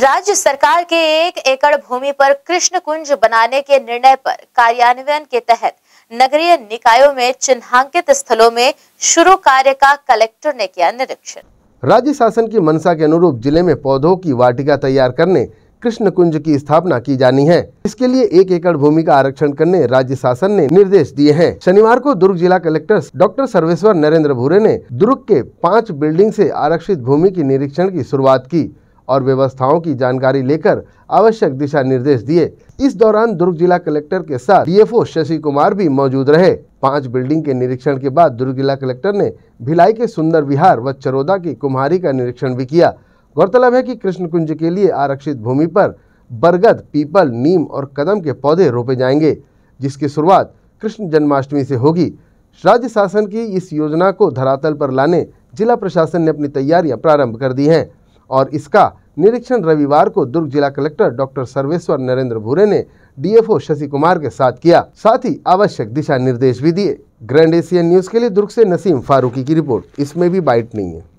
राज्य सरकार के एक एकड़ भूमि पर कृष्ण कुंज बनाने के निर्णय पर कार्यान्वयन के तहत नगरीय निकायों में चिन्हांकित स्थलों में शुरू कार्य का कलेक्टर ने किया निरीक्षण राज्य शासन की मंशा के अनुरूप जिले में पौधों की वाटिका तैयार करने कृष्ण कुंज की स्थापना की जानी है इसके लिए एक एकड़ भूमि का आरक्षण करने राज्य शासन ने निर्देश दिए हैं शनिवार को दुर्ग जिला कलेक्टर डॉक्टर सर्वेश्वर नरेंद्र भूरे ने दुर्ग के पांच बिल्डिंग से आरक्षित भूमि की निरीक्षण की शुरुआत की और व्यवस्थाओं की जानकारी लेकर आवश्यक दिशा निर्देश दिए इस दौरान दुर्ग जिला कलेक्टर के साथ डीएफओ शशि कुमार भी मौजूद रहे पांच बिल्डिंग के निरीक्षण के बाद दुर्ग जिला कलेक्टर ने भिलाई के सुंदर विहार व चरोदा की कुम्हारी का निरीक्षण भी किया गौरतलब है कि कृष्ण कुंज के लिए आरक्षित भूमि पर बरगद पीपल नीम और कदम के पौधे रोपे जाएंगे जिसकी शुरुआत कृष्ण जन्माष्टमी से होगी राज्य शासन की इस योजना को धरातल पर लाने जिला प्रशासन ने अपनी तैयारियां प्रारंभ कर दी हैं और इसका निरीक्षण रविवार को दुर्ग जिला कलेक्टर डॉक्टर सर्वेश्वर नरेंद्र भूरे ने डीएफओ शशि कुमार के साथ किया साथ ही आवश्यक दिशा निर्देश भी दिए ग्रैंड एशियन न्यूज के लिए दुर्ग से नसीम फारूकी की रिपोर्ट इसमें भी बाइट नहीं है